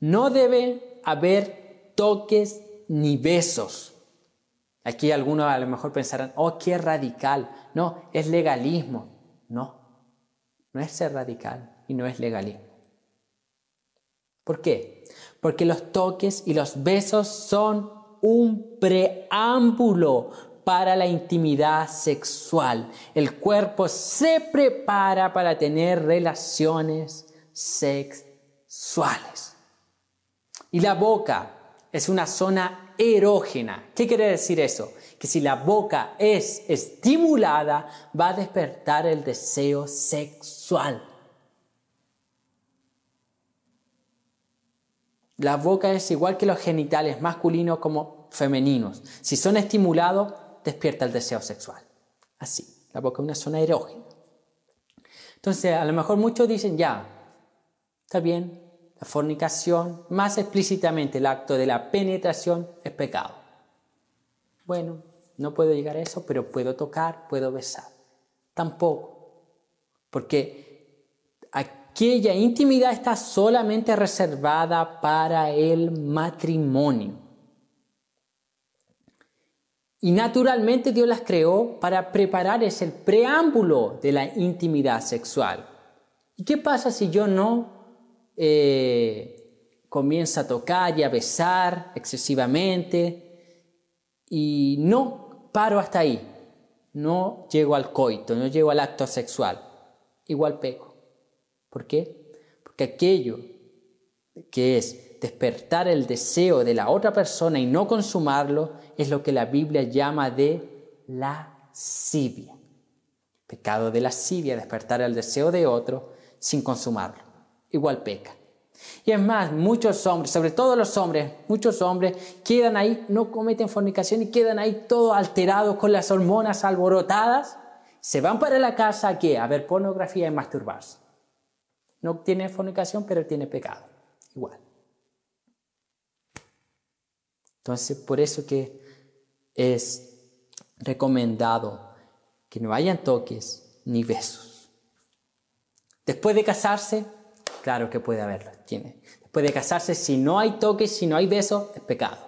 No debe haber toques ni besos. Aquí algunos a lo mejor pensarán, oh, qué radical. No, es legalismo. No, no es ser radical y no es legalismo. ¿Por qué? Porque los toques y los besos son un preámbulo para la intimidad sexual. El cuerpo se prepara para tener relaciones sexuales. Y la boca es una zona erógena. ¿Qué quiere decir eso? Que si la boca es estimulada, va a despertar el deseo sexual. La boca es igual que los genitales masculinos como femeninos. Si son estimulados, despierta el deseo sexual. Así, la boca es una zona erógena. Entonces, a lo mejor muchos dicen, ya, está bien, la fornicación, más explícitamente el acto de la penetración, es pecado. Bueno, no puedo llegar a eso, pero puedo tocar, puedo besar. Tampoco. Porque aquella intimidad está solamente reservada para el matrimonio. Y naturalmente Dios las creó para preparar ese preámbulo de la intimidad sexual. ¿Y qué pasa si yo no eh, comienza a tocar y a besar excesivamente. Y no paro hasta ahí. No llego al coito, no llego al acto sexual. Igual peco. ¿Por qué? Porque aquello que es despertar el deseo de la otra persona y no consumarlo es lo que la Biblia llama de la lascivia. Pecado de lascivia, despertar el deseo de otro sin consumarlo igual peca. Y es más, muchos hombres, sobre todo los hombres, muchos hombres quedan ahí, no cometen fornicación y quedan ahí todo alterados con las hormonas alborotadas. Se van para la casa a qué? A ver pornografía y masturbarse. No tiene fornicación, pero tiene pecado. Igual. Entonces, por eso que es recomendado que no hayan toques ni besos. Después de casarse, Claro que puede haberlo, tiene. Puede casarse si no hay toques, si no hay besos, es pecado.